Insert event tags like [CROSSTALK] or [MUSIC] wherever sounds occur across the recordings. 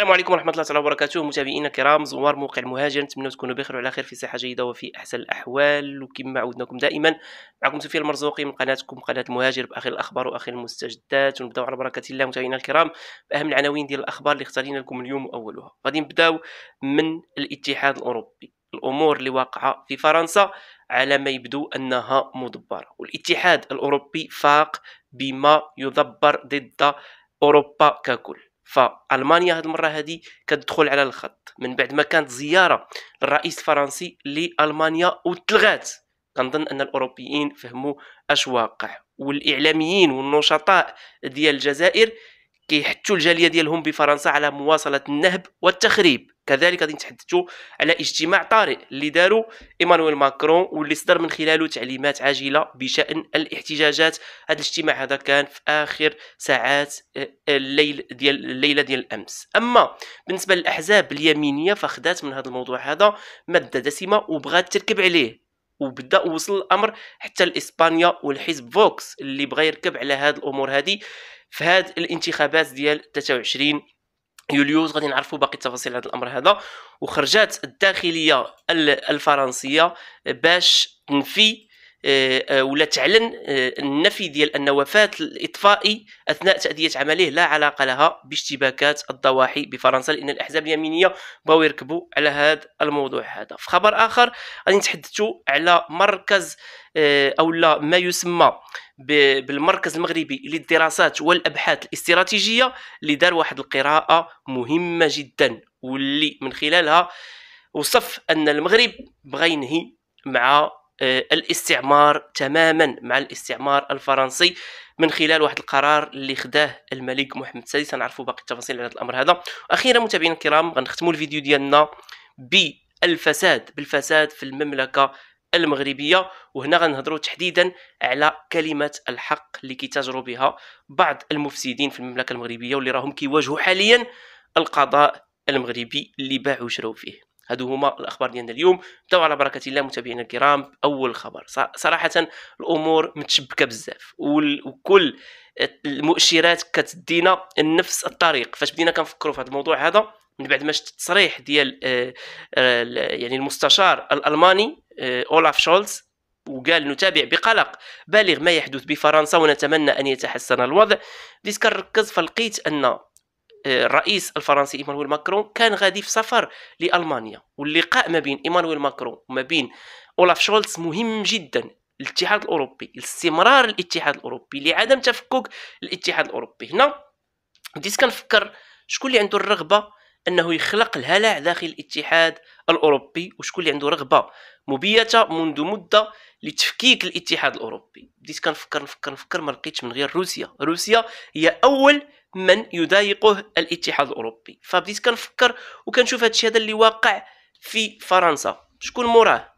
السلام عليكم ورحمه الله تعالى وبركاته متابعينا الكرام زوار موقع المهاجر نتمنى تكونوا بخير وعلى خير في صحه جيده وفي احسن الاحوال وكما عودناكم دائما معكم سفيان المرزوقي من قناتكم قناه المهاجر باخر الاخبار واخر المستجدات ونبداو على بركه الله متابعينا الكرام باهم العناوين ديال الاخبار اللي اختارينا لكم اليوم اولها غادي نبداو من الاتحاد الاوروبي الامور اللي واقعه في فرنسا على ما يبدو انها مدبره والاتحاد الاوروبي فاق بما يدبر ضد اوروبا ككل فالمانيا هذه المره هذه كتدخل على الخط من بعد ما كانت زياره للرئيس الفرنسي لالمانيا وتلغات كنظن ان الاوروبيين فهموا اش واقع والاعلاميين والنشطاء ديال الجزائر كيحتوا الجاليه ديالهم بفرنسا على مواصله النهب والتخريب كذلك غادي نتحدثوا على اجتماع طارئ اللي داروا ايمانويل ماكرون واللي صدر من خلاله تعليمات عاجله بشان الاحتجاجات هذا الاجتماع هذا كان في اخر ساعات آه، آه، الليل ديال الليله ديال الامس اما بالنسبه للاحزاب اليمينيه فخدات من هذا الموضوع هذا ماده دسمه وبغات تركب عليه وبدا وصل الامر حتى لاسبانيا والحزب فوكس اللي بغى يركب على هاد الامور هذه في هاد الانتخابات ديال 23 يوليوز غادي نعرفوا باقي التفاصيل هذا الامر هذا وخرجات الداخليه الفرنسيه باش تنفي آه، آه، ولا تعلن آه، النفي ديال ان وفاه الاطفائي اثناء تاديه عمله لا علاقه لها باشتباكات الضواحي بفرنسا لان الاحزاب اليمينيه بغاو يركبوا على هذا الموضوع هذا في خبر اخر غادي نتحدثوا على مركز او لا ما يسمى بالمركز المغربي للدراسات والابحاث الاستراتيجيه اللي دار واحد القراءه مهمه جدا واللي من خلالها وصف ان المغرب بغى ينهي مع آه، الاستعمار تماما مع الاستعمار الفرنسي من خلال واحد القرار اللي خداه الملك محمد السادس سنعرفوا باقي التفاصيل على هذا الامر هذا واخيرا متابعينا الكرام غنختموا الفيديو ديالنا بالفساد بالفساد في المملكه المغربيه وهنا غنهضروا تحديدا على كلمه الحق اللي كيتاجروا بها بعض المفسدين في المملكه المغربيه واللي راهم كيواجهوا حاليا القضاء المغربي اللي باعوا وشراو فيه هادو هما الاخبار ديالنا اليوم نبداو على بركه الله متابعينا الكرام اول خبر صراحه الامور متشبكه بزاف وكل المؤشرات كتدينا نفس الطريق فاش بدينا كنفكروا في هذا الموضوع هذا من بعد ما شفت التصريح ديال آه، آه، يعني المستشار الالماني آه، اولاف شولز وقال نتابع بقلق بالغ ما يحدث بفرنسا ونتمنى ان يتحسن الوضع بديت ركز فلقيت ان الرئيس الفرنسي ايمانويل ماكرون كان غادي في سفر لالمانيا واللقاء ما بين ايمانويل ماكرون وما بين اولاف شولتس مهم جدا الاتحاد الاوروبي استمرار الاتحاد الاوروبي لعدم تفكك الاتحاد الاوروبي هنا بديت كنفكر شكون اللي عنده الرغبه انه يخلق الهلع داخل الاتحاد الاوروبي وشكون اللي عنده رغبه مبيته منذ مده لتفكيك الاتحاد الاوروبي بديت كنفكر نفكر نفكر ما لقيتش من غير روسيا روسيا هي اول من يضايقه الاتحاد الاوروبي فبديت كنفكر وكنشوف هادشي هذا اللي واقع في فرنسا شكون موراه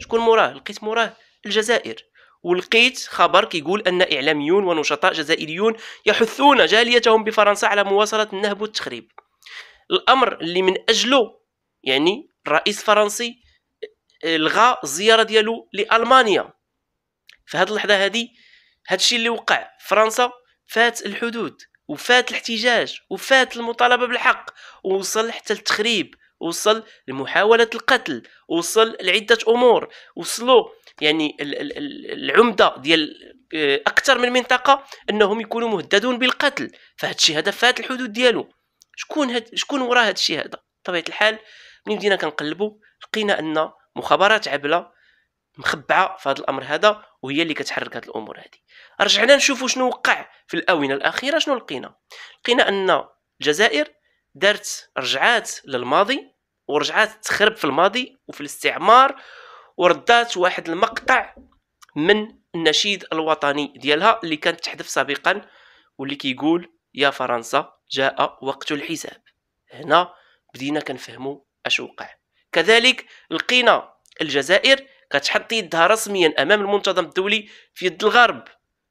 شكون موراه لقيت موراه الجزائر ولقيت خبر كيقول ان اعلاميون ونشطاء جزائريون يحثون جاليتهم بفرنسا على مواصله النهب والتخريب الامر اللي من اجله يعني الرئيس الفرنسي الغى الزياره ديالو لالمانيا في هذه اللحظه هذه هادشي اللي وقع فرنسا فات الحدود وفات الاحتجاج وفات المطالبه بالحق ووصل حتى للتخريب وصل لمحاولة القتل وصل لعدة أمور وصلوا يعني العمدة ديال آه، أكثر من منطقة أنهم يكونوا مهددون بالقتل فهاد الشيء هذا فات الحدود ديالو شكون هاد شكون وراء هاد الشيء هذا بطبيعة الحال ملي بدينا كنقلبوا لقينا أن مخابرات عبلة مخبعه في هذا الامر هذا وهي اللي كتحرك هذه الامور هذه رجعنا نشوفوا شنو وقع في الاونه الاخيره شنو لقينا لقينا ان الجزائر دارت رجعات للماضي ورجعات تخرب في الماضي وفي الاستعمار وردات واحد المقطع من النشيد الوطني ديالها اللي كانت تحذف سابقا واللي كيقول يا فرنسا جاء وقت الحساب هنا بدينا كنفهموا اش وقع كذلك لقينا الجزائر كتحط يدها رسميا امام المنتظم الدولي في يد الغرب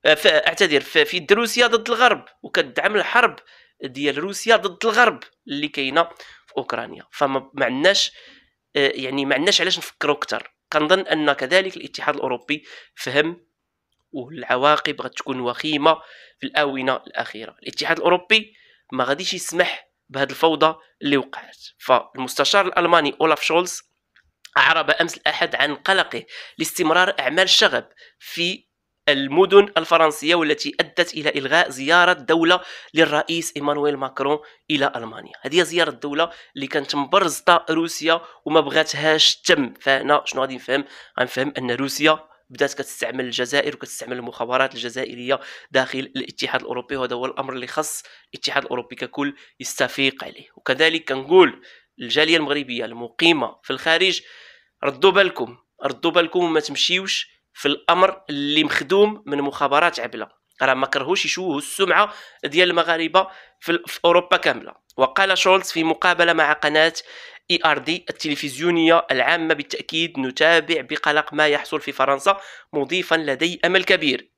آه، اعتذر في يد روسيا ضد الغرب وكتدعم الحرب ديال روسيا ضد الغرب اللي كاينه في اوكرانيا فما عندناش آه، يعني ما عندناش علاش نفكروا اكثر كنظن ان كذلك الاتحاد الاوروبي فهم والعواقب غتكون وخيمه في الاونه الاخيره الاتحاد الاوروبي ما غاديش يسمح بهذه الفوضى اللي وقعت فالمستشار الالماني اولاف شولز أعرب أمس الأحد عن قلقه لاستمرار أعمال الشغب في المدن الفرنسية والتي أدت إلى إلغاء زيارة دولة للرئيس إيمانويل ماكرون إلى ألمانيا هذه زيارة دولة اللي كانت مبرزطة روسيا وما بغاتهاش تم فهنا شنو غادي نفهم غنفهم أن روسيا بدات كتستعمل الجزائر وكتستعمل المخابرات الجزائريه داخل الاتحاد الاوروبي وهذا هو الامر اللي خص الاتحاد الاوروبي ككل يستفيق عليه وكذلك كنقول الجاليه المغربيه المقيمه في الخارج ردوا بالكم ردوا بالكم وما تمشيوش في الامر اللي مخدوم من مخابرات عبله راه ما كرهوش يشوهوا السمعه ديال المغاربه في, في اوروبا كامله وقال شولتز في مقابله مع قناه اي ار دي التلفزيونيه العامه بالتاكيد نتابع بقلق ما يحصل في فرنسا مضيفا لدي امل كبير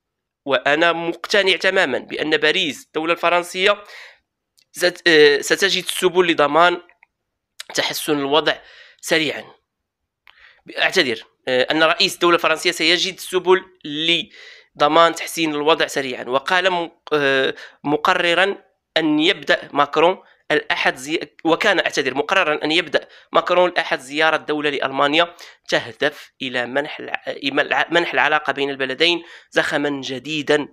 وانا مقتنع تماما بان باريس الدوله الفرنسيه آه، ستجد السبل لضمان تحسن الوضع سريعا اعتذر آه، أن رئيس الدولة الفرنسية سيجد سبل لضمان تحسين الوضع سريعا وقال آه، مقررا أن يبدأ ماكرون الأحد زي... وكان أعتذر مقررا أن يبدأ ماكرون الأحد زيارة دولة لألمانيا تهدف إلى منح الع... منح العلاقة بين البلدين زخما جديدا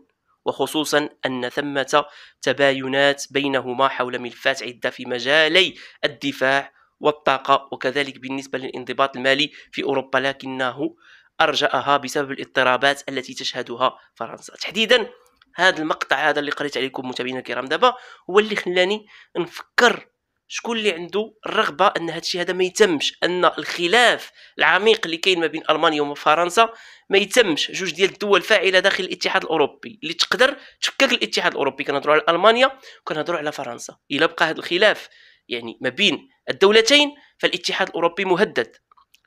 وخصوصا أن ثمة تباينات بينهما حول ملفات عدة في مجالي الدفاع والطاقة وكذلك بالنسبة للانضباط المالي في أوروبا لكنه أرجأها بسبب الاضطرابات التي تشهدها فرنسا تحديدا هذا المقطع هذا اللي قريت عليكم متابعينا الكرام دابا هو اللي خلاني نفكر شكون اللي عنده الرغبه ان هذا الشيء هذا ما يتمش ان الخلاف العميق اللي كاين ما بين المانيا وفرنسا ما يتمش جوج ديال الدول فاعله داخل الاتحاد الاوروبي اللي تقدر تفكك الاتحاد الاوروبي كنهضروا على المانيا وكنهضروا على فرنسا الا بقى هذا الخلاف يعني ما بين الدولتين فالاتحاد الاوروبي مهدد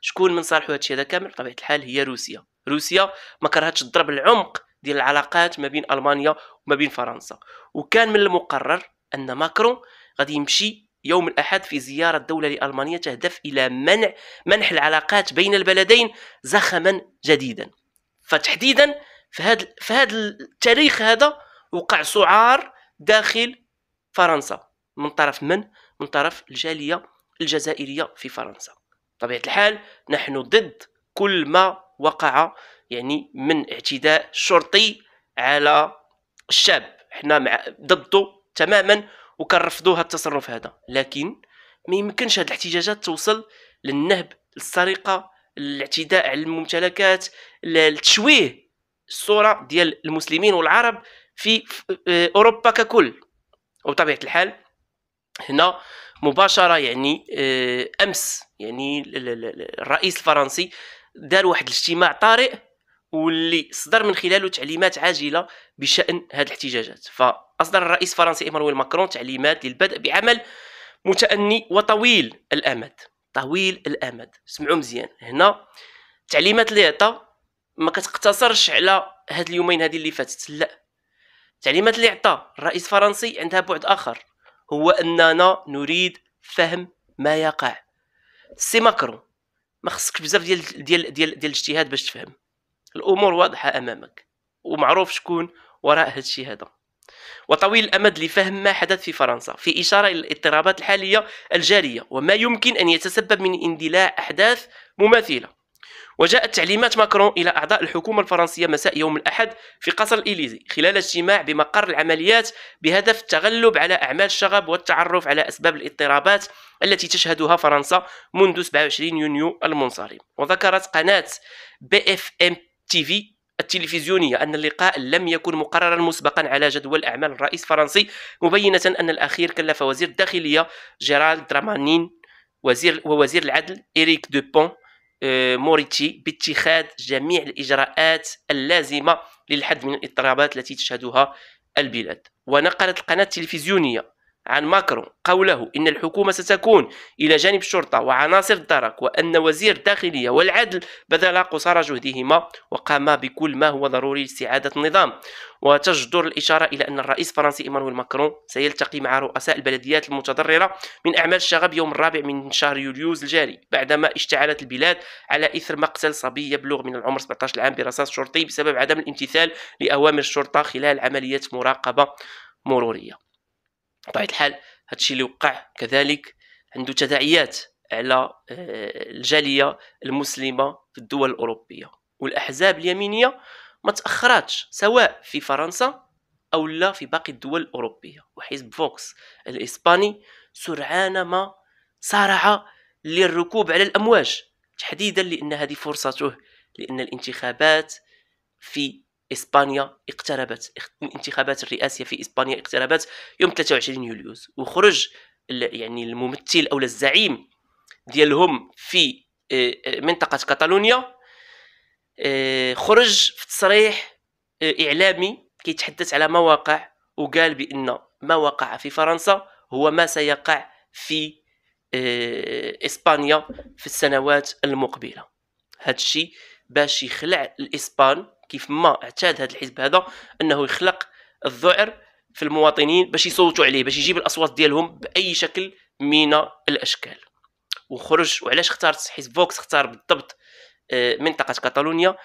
شكون من صالحو هادشي هذا كامل بطبيعه الحال هي روسيا روسيا ما كرهتش تضرب العمق ديال العلاقات ما بين المانيا وما بين فرنسا وكان من المقرر ان ماكرون غادي يمشي يوم الأحد في زيارة دولة لألمانيا تهدف إلى منع منح العلاقات بين البلدين زخما جديدا فتحديدا في هذا التاريخ هذا وقع سعار داخل فرنسا من طرف من من طرف الجاليه الجزائريه في فرنسا طبيعه الحال نحن ضد كل ما وقع يعني من اعتداء شرطي على الشاب حنا مع ضده تماما وكنرفضوا هذا التصرف هذا لكن ما يمكنش هاد الاحتجاجات توصل للنهب السرقه الاعتداء على الممتلكات التشويه الصوره ديال المسلمين والعرب في آه، اوروبا ككل وبطبيعه الحال هنا مباشره يعني آه، امس يعني الرئيس الفرنسي دار واحد الاجتماع طارئ واللي صدر من خلاله تعليمات عاجله بشان هذه الاحتجاجات فاصدر الرئيس الفرنسي ايمانويل ماكرون تعليمات للبدء بعمل متأني وطويل الامد طويل الامد سمعوا مزيان هنا التعليمات اللي عطى ما كتقتصرش على هاد اليومين هادي اللي فاتت لا التعليمات اللي عطى الرئيس الفرنسي عندها بعد اخر هو اننا نريد فهم ما يقع سي ماكرو ما خصك بزاف ديال ديال ديال ديال الاجتهاد باش تفهم الامور واضحه امامك ومعروف شكون وراء هذا الشيء هذا وطويل الامد لفهم ما حدث في فرنسا في اشاره الى الاضطرابات الحاليه الجاريه وما يمكن ان يتسبب من اندلاع احداث مماثله وجاءت تعليمات ماكرون إلى أعضاء الحكومة الفرنسية مساء يوم الأحد في قصر الإليزي خلال اجتماع بمقر العمليات بهدف التغلب على أعمال الشغب والتعرف على أسباب الاضطرابات التي تشهدها فرنسا منذ 27 يونيو المنصرم وذكرت قناة بي اف ام تي في التلفزيونية أن اللقاء لم يكن مقررا مسبقا على جدول أعمال الرئيس الفرنسي مبينة أن الأخير كلف وزير الداخلية جيرالد درامانين وزير ووزير العدل إريك دوبون آه، موريتشي باتخاذ جميع الإجراءات اللازمة للحد من الاضطرابات التي تشهدها البلاد ونقلت القناة التلفزيونية عن ماكرون قوله إن الحكومة ستكون إلى جانب الشرطة وعناصر الدرك وأن وزير الداخلية والعدل بذل قصارى جهدهما وقاما بكل ما هو ضروري لاستعادة النظام وتجدر الإشارة إلى أن الرئيس الفرنسي إيمانويل ماكرون سيلتقي مع رؤساء البلديات المتضررة من أعمال الشغب يوم الرابع من شهر يوليوز الجاري بعدما اشتعلت البلاد على إثر مقتل صبي يبلغ من العمر 17 عام برصاص شرطي بسبب عدم الامتثال لأوامر الشرطة خلال عمليات مراقبة مرورية بطبيعه الحال هادشي اللي وقع كذلك عنده تداعيات على آه، الجاليه المسلمه في الدول الاوروبيه والاحزاب اليمينيه ما تاخراتش سواء في فرنسا او لا في باقي الدول الاوروبيه وحزب فوكس الاسباني سرعان ما سارع للركوب على الامواج تحديدا لان هذه فرصته لان الانتخابات في اسبانيا اقتربت الانتخابات الرئاسيه في اسبانيا اقتربت يوم 23 يوليوز وخرج يعني الممثل او الزعيم ديالهم في آه، آه، منطقه كاتالونيا آه، خرج في تصريح اعلامي كيتحدث على ما وقال بان ما وقع في فرنسا هو ما سيقع في اسبانيا في السنوات المقبله هذا الشيء باش يخلع الاسبان كيف ما اعتاد هذا الحزب هذا انه يخلق الذعر في المواطنين باش يصوتوا عليه باش يجيب الاصوات ديالهم باي شكل من الاشكال وخرج وعلاش اختارت حزب فوكس اختار بالضبط آه، منطقة كاتالونيا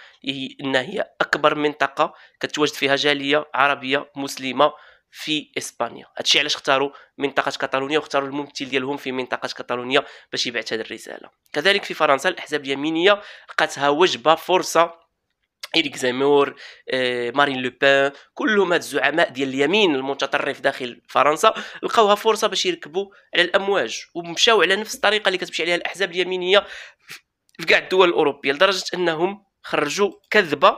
انها هي اكبر منطقة كتواجد فيها جالية عربية مسلمة في اسبانيا هادشي علاش اختاروا منطقه كاتالونيا واختاروا الممثل ديالهم في منطقه كاتالونيا باش يبعث هذه الرساله كذلك في فرنسا الاحزاب اليمينيه لقاتها وجبه فرصه إريك زامور مارين لوبان كلهم هاد الزعماء ديال اليمين المتطرف داخل فرنسا لقاوها فرصه باش يركبوا على الامواج ومشاو على نفس الطريقه اللي كتمشي عليها الاحزاب اليمينيه في كاع الدول الاوروبيه لدرجه انهم خرجوا كذبه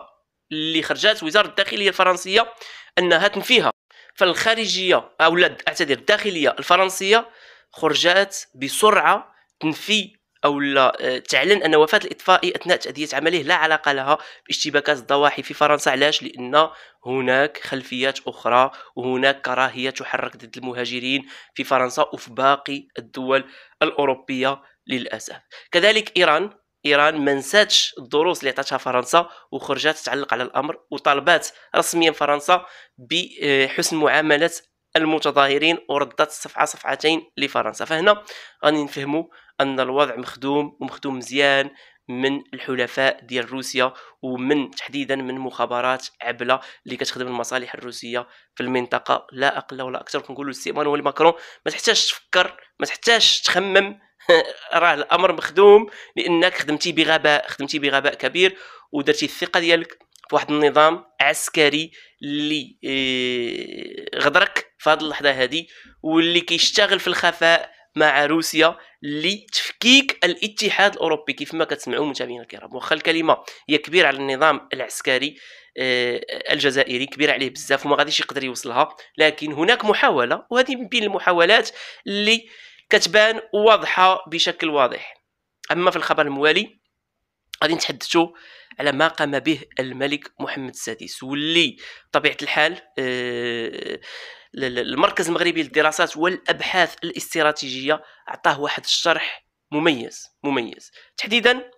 اللي خرجات وزاره الداخليه الفرنسيه انها تنفيها فالخارجيه او لا اعتذر الداخليه الفرنسيه خرجات بسرعه تنفي او لا آه، تعلن ان وفاه الاطفائي اثناء تاديه عمله لا علاقه لها باشتباكات الضواحي في فرنسا علاش لان هناك خلفيات اخرى وهناك كراهيه تحرك ضد المهاجرين في فرنسا وفي باقي الدول الاوروبيه للاسف كذلك ايران ايران ما نساتش الدروس اللي عطاتها فرنسا وخرجت تعلق على الامر وطالبات رسميا فرنسا بحسن معامله المتظاهرين وردت صفحه صفعتين لفرنسا فهنا غادي نفهموا ان الوضع مخدوم ومخدوم مزيان من الحلفاء ديال روسيا ومن تحديدا من مخابرات عبله اللي كتخدم المصالح الروسيه في المنطقه لا اقل ولا اكثر كنقولوا الاستئمان ماكرون ما تحتاجش تفكر ما تحتاجش تخمم [LAUGHS] راه الامر مخدوم لانك خدمتي بغباء خدمتي بغباء كبير ودرتي الثقه ديالك في واحد النظام عسكري اللي آه، غدرك في هذه اللحظه هذه واللي كيشتغل في الخفاء مع روسيا لتفكيك الاتحاد الاوروبي كيف ما كتسمعوا متابعينا الكرام واخا الكلمه هي كبيره على النظام العسكري آه، الجزائري كبير عليه بزاف وما غاديش يقدر يوصلها لكن هناك محاوله وهذه من بين المحاولات اللي كتبان واضحه بشكل واضح اما في الخبر الموالي غادي نتحدثوا على ما قام به الملك محمد السادس واللي بطبيعه الحال آه، المركز المغربي للدراسات والابحاث الاستراتيجيه عطاه واحد الشرح مميز مميز تحديدا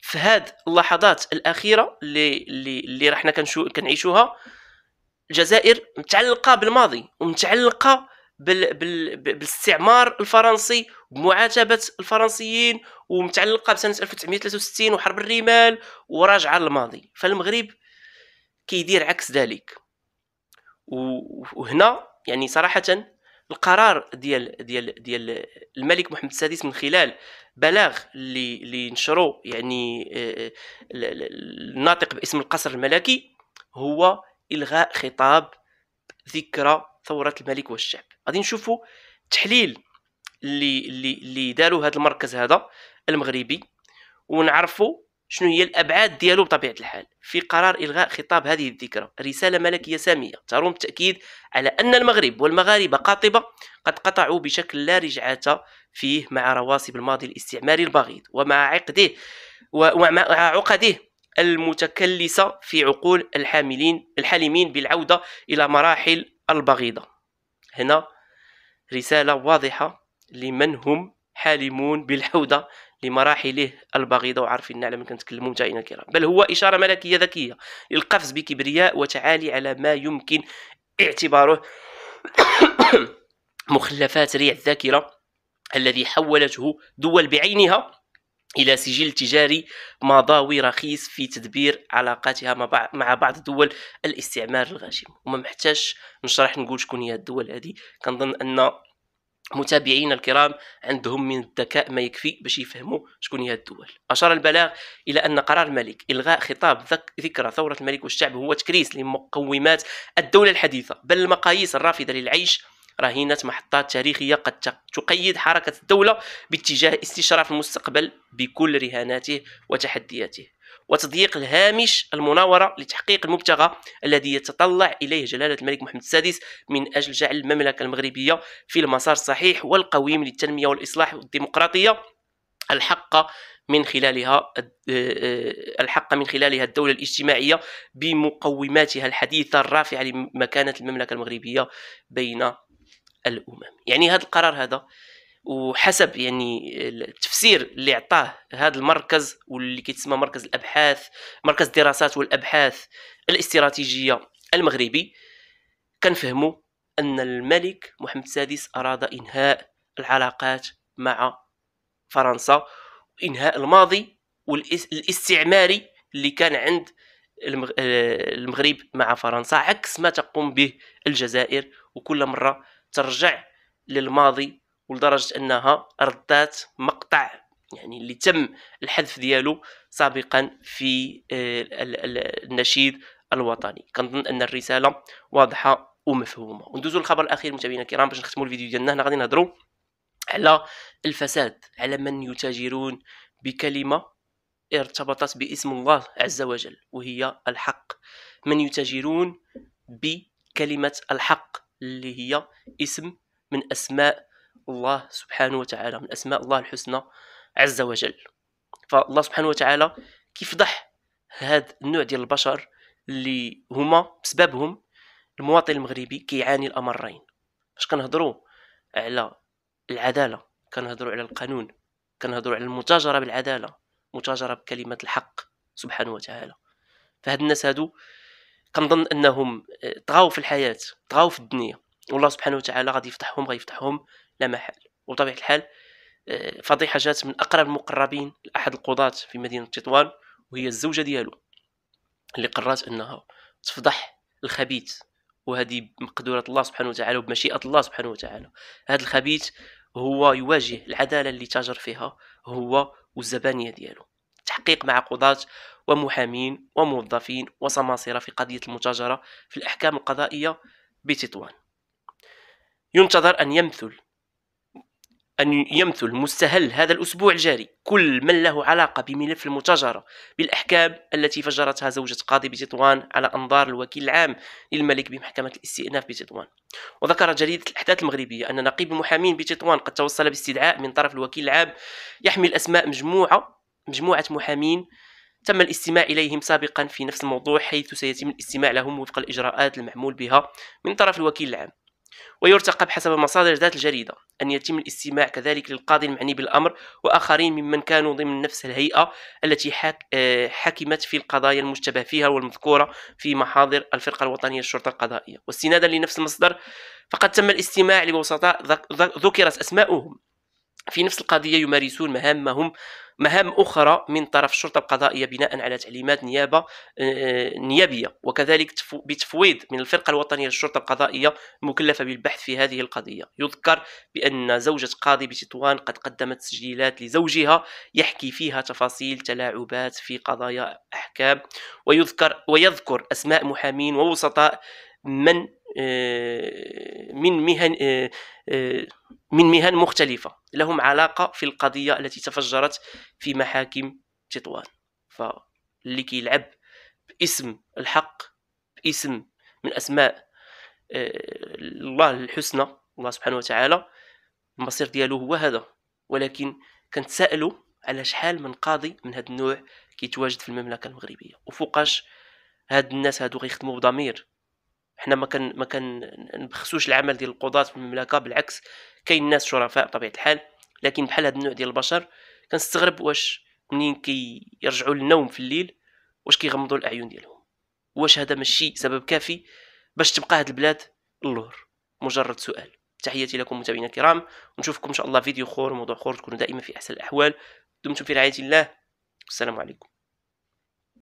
في هذه اللحظات الاخيره اللي اللي, اللي رحنا كنعيشوها الجزائر متعلقه بالماضي ومتعلقه بال... بال... بالاستعمار الفرنسي ومعاتبه الفرنسيين ومتعلقه بسنه 1963 وحرب الرمال وراجعه للماضي فالمغرب كيدير عكس ذلك وهنا يعني صراحه القرار ديال ديال ديال الملك محمد السادس من خلال بلاغ اللي اللي نشرو يعني آه، الناطق باسم القصر الملكي هو الغاء خطاب ذكرى ثوره الملك والشعب غادي نشوفوا تحليل اللي اللي اللي داروا هذا المركز هذا المغربي ونعرفوا شنو هي الابعاد ديالو بطبيعه الحال في قرار الغاء خطاب هذه الذكرى رساله ملكيه ساميه تروم التاكيد على ان المغرب والمغاربه قاطبه قد قطعوا بشكل لا رجعه فيه مع رواسب الماضي الاستعماري البغيض ومع عقده ومع عقده المتكلسه في عقول الحاملين الحالمين بالعوده الى مراحل البغيضه هنا رسالة واضحة لمن هم حالمون بالحودة لمراحله البغيضة وعارفين على من كلمون متابعينا الكرام بل هو إشارة ملكية ذكية للقفز بكبرياء وتعالي على ما يمكن اعتباره [COUGHS] مخلفات ريع الذاكرة الذي حولته دول بعينها إلى سجل تجاري مضاوي رخيص في تدبير علاقاتها مع بعض دول الاستعمار الغاشم وما محتاجش نشرح نقول شكون هي الدول هذه كنظن أن متابعينا الكرام عندهم من الذكاء ما يكفي باش يفهموا شكون هي الدول أشار البلاغ إلى أن قرار الملك إلغاء خطاب ذكرى ثورة الملك والشعب هو تكريس لمقومات الدولة الحديثة بل المقاييس الرافضة للعيش رهينة محطات تاريخية قد تقيد حركة الدولة باتجاه استشراف المستقبل بكل رهاناته وتحدياته وتضييق الهامش المناورة لتحقيق المبتغى الذي يتطلع إليه جلالة الملك محمد السادس من أجل جعل المملكة المغربية في المسار الصحيح والقويم للتنمية والإصلاح والديمقراطية الحق من خلالها آه، الحق من خلالها الدولة الاجتماعية بمقوماتها الحديثة الرافعة لمكانة المملكة المغربية بين الامم يعني هذا القرار هذا وحسب يعني التفسير اللي عطاه هذا المركز واللي كيتسمى مركز الابحاث مركز الدراسات والابحاث الاستراتيجيه المغربي كنفهموا ان الملك محمد السادس اراد انهاء العلاقات مع فرنسا وانهاء الماضي والاستعماري اللي كان عند آه، المغرب مع فرنسا عكس ما تقوم به الجزائر وكل مره ترجع للماضي ولدرجه انها ردات مقطع يعني اللي تم الحذف ديالو سابقا في آه، النشيد الوطني كنظن ان الرساله واضحه ومفهومه وندوزو للخبر الاخير متابعينا الكرام باش نختموا الفيديو ديالنا هنا غادي نهضروا على الفساد على من يتاجرون بكلمه ارتبطت باسم الله عز وجل وهي الحق من يتاجرون بكلمه الحق اللي هي اسم من اسماء الله سبحانه وتعالى من اسماء الله الحسنى عز وجل فالله سبحانه وتعالى كيفضح هذا النوع ديال البشر اللي هما بسببهم المواطن المغربي كيعاني الامرين فاش كنهضروا على العداله كنهضروا على القانون كنهضروا على المتاجره بالعداله متاجره بكلمه الحق سبحانه وتعالى فهاد الناس هادو كنظن انهم آه، طغاو في الحياه طغاو في الدنيا والله سبحانه وتعالى غادي يفتحهم يفتحهم لا محال وبطبيعه الحال آه، فضيحه جات من اقرب المقربين لاحد القضاة في مدينه تطوان وهي الزوجه ديالو اللي قررت انها تفضح الخبيث وهذه بمقدورة الله سبحانه وتعالى وبمشيئة الله سبحانه وتعالى هذا الخبيث هو يواجه العدالة اللي تاجر فيها هو والزبانية ديالو التحقيق مع قضاة ومحامين وموظفين وسماسرة في قضية المتاجرة في الأحكام القضائية بتطوان ينتظر أن يمثل أن يمثل مستهل هذا الأسبوع الجاري كل من له علاقة بملف المتاجرة بالأحكام التي فجرتها زوجة قاضي بتطوان على أنظار الوكيل العام للملك بمحكمة الاستئناف بتطوان وذكر جريدة الأحداث المغربية أن نقيب المحامين بتطوان قد توصل باستدعاء من طرف الوكيل العام يحمل أسماء مجموعة مجموعة محامين تم الاستماع إليهم سابقا في نفس الموضوع حيث سيتم الاستماع لهم وفق الإجراءات المعمول بها من طرف الوكيل العام ويرتقب حسب مصادر ذات الجريدة أن يتم الاستماع كذلك للقاضي المعني بالأمر وآخرين ممن كانوا ضمن نفس الهيئة التي آه، حكمت في القضايا المشتبه فيها والمذكورة في محاضر الفرقة الوطنية للشرطة القضائية واستنادا لنفس المصدر فقد تم الاستماع لوسطاء ذكرت أسماؤهم في نفس القضيه يمارسون مهامهم مهام اخرى من طرف الشرطه القضائيه بناء على تعليمات نيابه آه، آه، نيابيه وكذلك بتفويض من الفرقه الوطنيه للشرطه القضائيه مكلفه بالبحث في هذه القضيه يذكر بان زوجة قاضي بتطوان قد قدمت تسجيلات لزوجها يحكي فيها تفاصيل تلاعبات في قضايا احكام ويذكر ويذكر اسماء محامين ووسطاء من آه، من مهن من مهن مختلفة لهم علاقة في القضية التي تفجرت في محاكم تطوان فاللي كيلعب باسم الحق باسم من أسماء آه، الله الحسنى الله سبحانه وتعالى المصير ديالو هو هذا ولكن كنتسائلوا على شحال من قاضي من هذا النوع كيتواجد في المملكه المغربيه وفوقاش هاد الناس هادو غيخدموا بضمير حنا ما كان ما كان نبخسوش العمل ديال القضاة في المملكة بالعكس كاين ناس شرفاء بطبيعة الحال لكن بحال هذا النوع ديال البشر كنستغرب واش منين كيرجعوا كي للنوم في الليل واش كيغمضوا الاعين ديالهم واش هذا ماشي سبب كافي باش تبقى هاد البلاد اللور مجرد سؤال تحياتي لكم متابعينا الكرام ونشوفكم ان شاء الله فيديو خور وموضوع خور تكونوا دائما في احسن الاحوال دمتم في رعايه الله والسلام عليكم